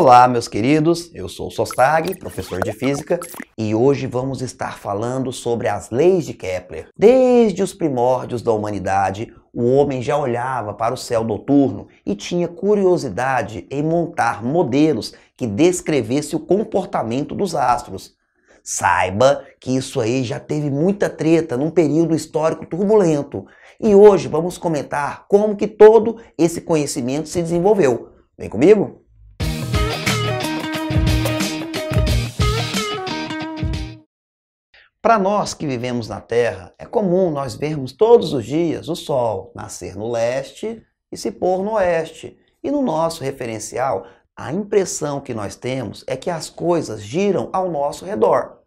Olá, meus queridos, eu sou o Sostag, professor de física, e hoje vamos estar falando sobre as leis de Kepler. Desde os primórdios da humanidade, o homem já olhava para o céu noturno e tinha curiosidade em montar modelos que descrevesse o comportamento dos astros. Saiba que isso aí já teve muita treta num período histórico turbulento. E hoje vamos comentar como que todo esse conhecimento se desenvolveu. Vem comigo? Para nós que vivemos na Terra, é comum nós vermos todos os dias o Sol nascer no leste e se pôr no oeste. E no nosso referencial, a impressão que nós temos é que as coisas giram ao nosso redor.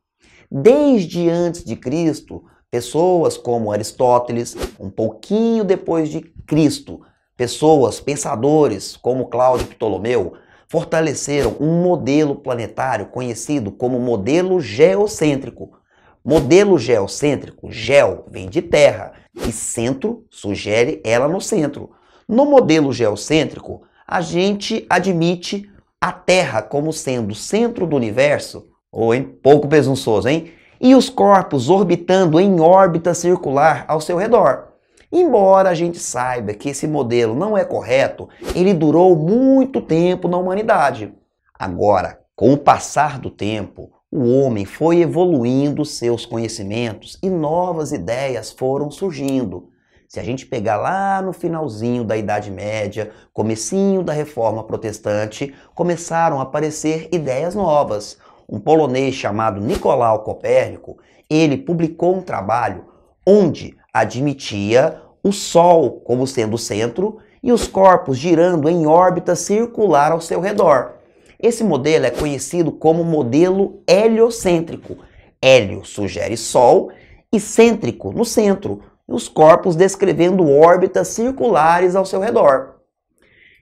Desde antes de Cristo, pessoas como Aristóteles, um pouquinho depois de Cristo, pessoas, pensadores como Cláudio Ptolomeu, fortaleceram um modelo planetário conhecido como modelo geocêntrico, Modelo geocêntrico, gel vem de terra e centro sugere ela no centro. No modelo geocêntrico, a gente admite a Terra como sendo o centro do universo, ou em pouco presunçoso, hein? E os corpos orbitando em órbita circular ao seu redor. Embora a gente saiba que esse modelo não é correto, ele durou muito tempo na humanidade. Agora, com o passar do tempo, o homem foi evoluindo seus conhecimentos e novas ideias foram surgindo. Se a gente pegar lá no finalzinho da Idade Média, comecinho da Reforma Protestante, começaram a aparecer ideias novas. Um polonês chamado Nicolau Copérnico, ele publicou um trabalho onde admitia o Sol como sendo o centro e os corpos girando em órbita circular ao seu redor. Esse modelo é conhecido como modelo heliocêntrico. Hélio sugere Sol e cêntrico no centro, os corpos descrevendo órbitas circulares ao seu redor.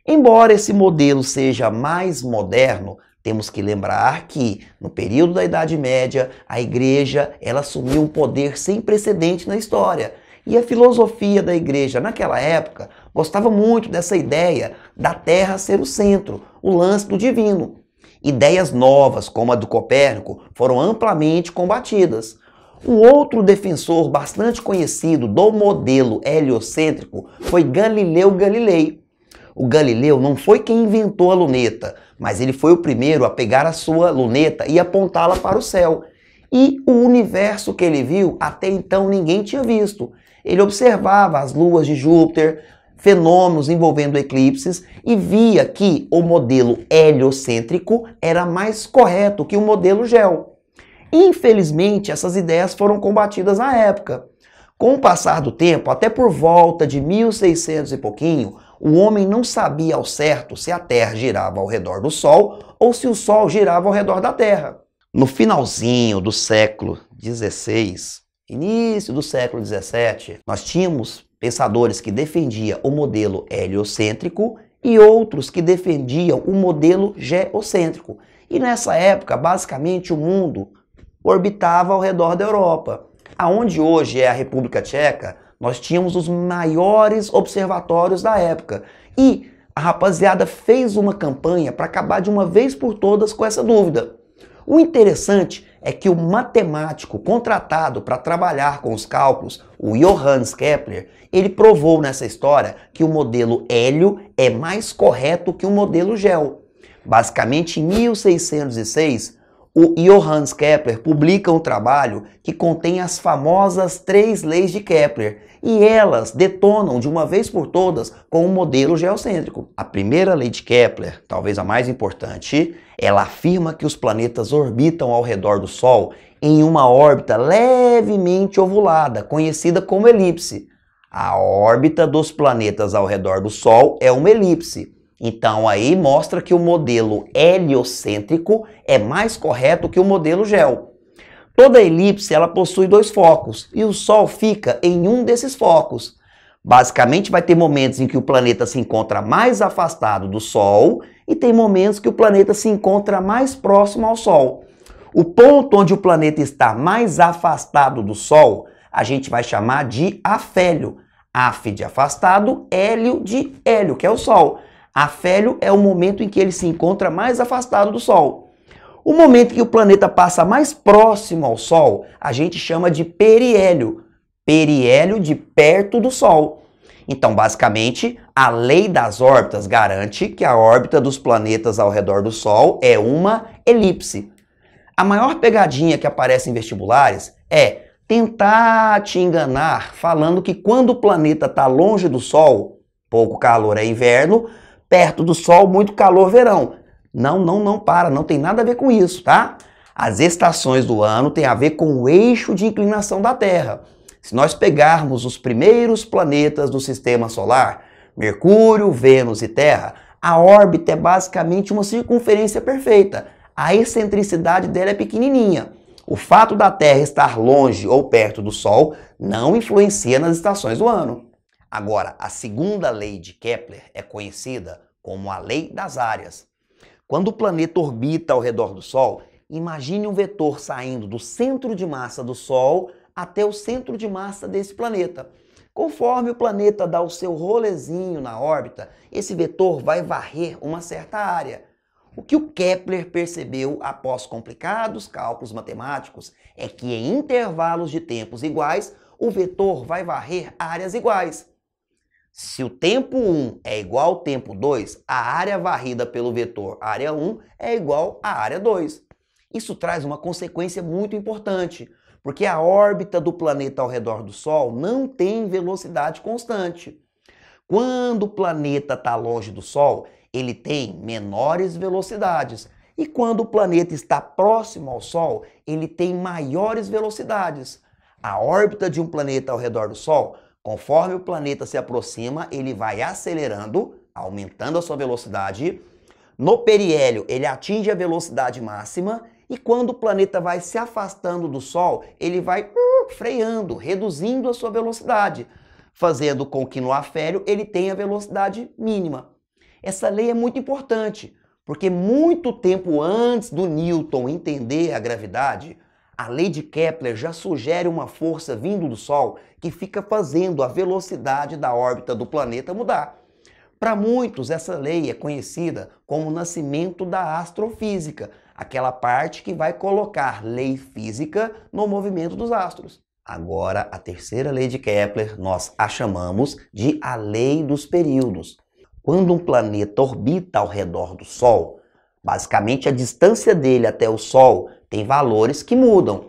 Embora esse modelo seja mais moderno, temos que lembrar que, no período da Idade Média, a igreja ela assumiu um poder sem precedente na história e a filosofia da igreja naquela época gostava muito dessa ideia da terra ser o centro, o lance do divino. Ideias novas, como a do Copérnico, foram amplamente combatidas. Um outro defensor bastante conhecido do modelo heliocêntrico foi Galileu Galilei. O Galileu não foi quem inventou a luneta, mas ele foi o primeiro a pegar a sua luneta e apontá-la para o céu. E o universo que ele viu até então ninguém tinha visto. Ele observava as luas de Júpiter, fenômenos envolvendo eclipses e via que o modelo heliocêntrico era mais correto que o modelo gel. Infelizmente, essas ideias foram combatidas na época. Com o passar do tempo, até por volta de 1600 e pouquinho, o homem não sabia ao certo se a Terra girava ao redor do Sol ou se o Sol girava ao redor da Terra. No finalzinho do século 16, início do século 17, nós tínhamos pensadores que defendiam o modelo heliocêntrico e outros que defendiam o modelo geocêntrico. E nessa época, basicamente, o mundo orbitava ao redor da Europa. Aonde hoje é a República Tcheca, nós tínhamos os maiores observatórios da época. E a rapaziada fez uma campanha para acabar de uma vez por todas com essa dúvida. O interessante é que o matemático contratado para trabalhar com os cálculos, o Johannes Kepler, ele provou nessa história que o modelo Hélio é mais correto que o modelo Gel. Basicamente, em 1606, o Johannes Kepler publica um trabalho que contém as famosas três leis de Kepler e elas detonam de uma vez por todas com o um modelo geocêntrico. A primeira lei de Kepler, talvez a mais importante, ela afirma que os planetas orbitam ao redor do Sol em uma órbita levemente ovulada, conhecida como elipse. A órbita dos planetas ao redor do Sol é uma elipse. Então aí mostra que o modelo heliocêntrico é mais correto que o modelo gel. Toda elipse ela possui dois focos e o Sol fica em um desses focos. Basicamente vai ter momentos em que o planeta se encontra mais afastado do Sol e tem momentos que o planeta se encontra mais próximo ao Sol. O ponto onde o planeta está mais afastado do Sol, a gente vai chamar de afélio. Af de afastado, hélio de hélio, que é o Sol. Afélio é o momento em que ele se encontra mais afastado do Sol. O momento que o planeta passa mais próximo ao Sol, a gente chama de periélio. Periélio de perto do Sol. Então, basicamente, a lei das órbitas garante que a órbita dos planetas ao redor do Sol é uma elipse. A maior pegadinha que aparece em vestibulares é tentar te enganar falando que quando o planeta está longe do Sol, pouco calor é inverno, perto do sol, muito calor, verão. Não, não, não para, não tem nada a ver com isso, tá? As estações do ano têm a ver com o eixo de inclinação da Terra. Se nós pegarmos os primeiros planetas do sistema solar, Mercúrio, Vênus e Terra, a órbita é basicamente uma circunferência perfeita. A excentricidade dela é pequenininha. O fato da Terra estar longe ou perto do Sol não influencia nas estações do ano. Agora, a segunda lei de Kepler é conhecida como a lei das áreas. Quando o planeta orbita ao redor do Sol, imagine um vetor saindo do centro de massa do Sol até o centro de massa desse planeta. Conforme o planeta dá o seu rolezinho na órbita, esse vetor vai varrer uma certa área. O que o Kepler percebeu após complicados cálculos matemáticos é que em intervalos de tempos iguais, o vetor vai varrer áreas iguais. Se o tempo 1 é igual ao tempo 2, a área varrida pelo vetor área 1 é igual à área 2. Isso traz uma consequência muito importante, porque a órbita do planeta ao redor do Sol não tem velocidade constante. Quando o planeta está longe do Sol, ele tem menores velocidades. E quando o planeta está próximo ao Sol, ele tem maiores velocidades. A órbita de um planeta ao redor do Sol Conforme o planeta se aproxima, ele vai acelerando, aumentando a sua velocidade. No periélio, ele atinge a velocidade máxima e quando o planeta vai se afastando do Sol, ele vai uh, freando, reduzindo a sua velocidade, fazendo com que no afélio ele tenha velocidade mínima. Essa lei é muito importante, porque muito tempo antes do Newton entender a gravidade, a lei de Kepler já sugere uma força vindo do Sol que fica fazendo a velocidade da órbita do planeta mudar. Para muitos, essa lei é conhecida como o nascimento da astrofísica, aquela parte que vai colocar lei física no movimento dos astros. Agora, a terceira lei de Kepler nós a chamamos de a lei dos períodos. Quando um planeta orbita ao redor do Sol, basicamente a distância dele até o Sol tem valores que mudam.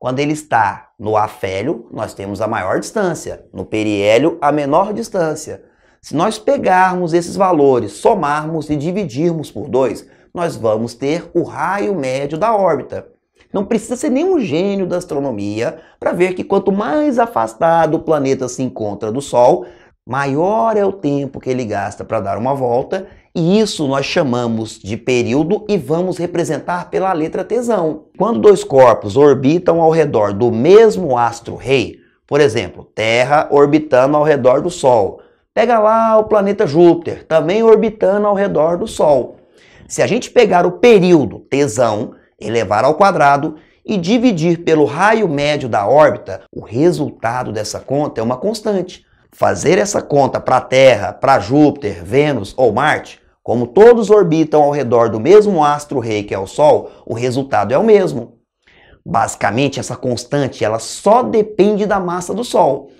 Quando ele está no afélio, nós temos a maior distância, no periélio, a menor distância. Se nós pegarmos esses valores, somarmos e dividirmos por dois, nós vamos ter o raio médio da órbita. Não precisa ser nenhum gênio da astronomia para ver que quanto mais afastado o planeta se encontra do Sol, maior é o tempo que ele gasta para dar uma volta, e isso nós chamamos de período e vamos representar pela letra tesão. Quando dois corpos orbitam ao redor do mesmo astro-rei, por exemplo, Terra orbitando ao redor do Sol, pega lá o planeta Júpiter, também orbitando ao redor do Sol. Se a gente pegar o período tesão, elevar ao quadrado, e dividir pelo raio médio da órbita, o resultado dessa conta é uma constante fazer essa conta para a Terra, para Júpiter, Vênus ou Marte, como todos orbitam ao redor do mesmo astro-rei que é o Sol, o resultado é o mesmo. Basicamente, essa constante ela só depende da massa do Sol.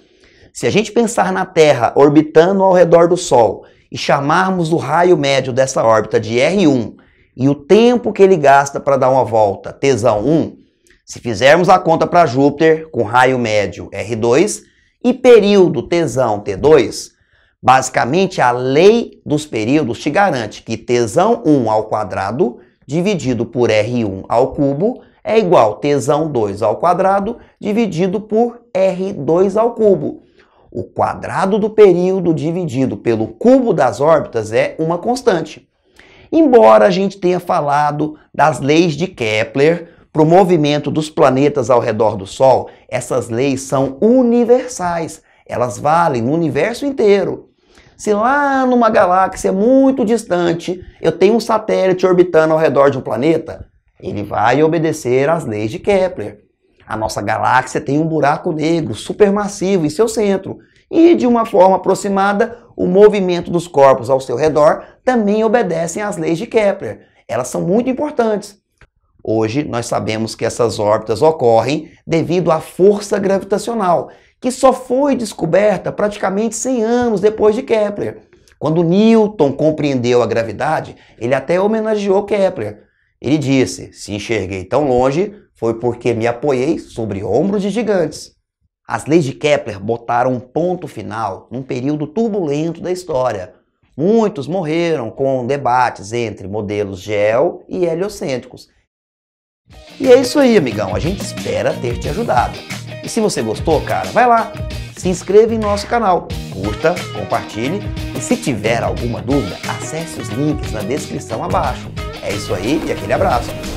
Se a gente pensar na Terra orbitando ao redor do Sol e chamarmos o raio médio dessa órbita de R1 e o tempo que ele gasta para dar uma volta, tesão 1, se fizermos a conta para Júpiter com raio médio R2, e período tesão T2, basicamente a lei dos períodos te garante que tesão 1 ao quadrado dividido por R1 ao cubo é igual tesão 2 ao quadrado dividido por R2 ao cubo. O quadrado do período dividido pelo cubo das órbitas é uma constante. Embora a gente tenha falado das leis de Kepler, para o movimento dos planetas ao redor do Sol, essas leis são universais. Elas valem no universo inteiro. Se lá numa galáxia muito distante eu tenho um satélite orbitando ao redor de um planeta, ele vai obedecer às leis de Kepler. A nossa galáxia tem um buraco negro supermassivo em seu centro, e de uma forma aproximada, o movimento dos corpos ao seu redor também obedecem às leis de Kepler. Elas são muito importantes. Hoje nós sabemos que essas órbitas ocorrem devido à força gravitacional, que só foi descoberta praticamente 100 anos depois de Kepler. Quando Newton compreendeu a gravidade, ele até homenageou Kepler. Ele disse: Se enxerguei tão longe, foi porque me apoiei sobre ombros de gigantes. As leis de Kepler botaram um ponto final num período turbulento da história. Muitos morreram com debates entre modelos gel e heliocêntricos e é isso aí, amigão. A gente espera ter te ajudado. E se você gostou, cara, vai lá, se inscreva em nosso canal, curta, compartilhe e se tiver alguma dúvida, acesse os links na descrição abaixo. É isso aí e aquele abraço.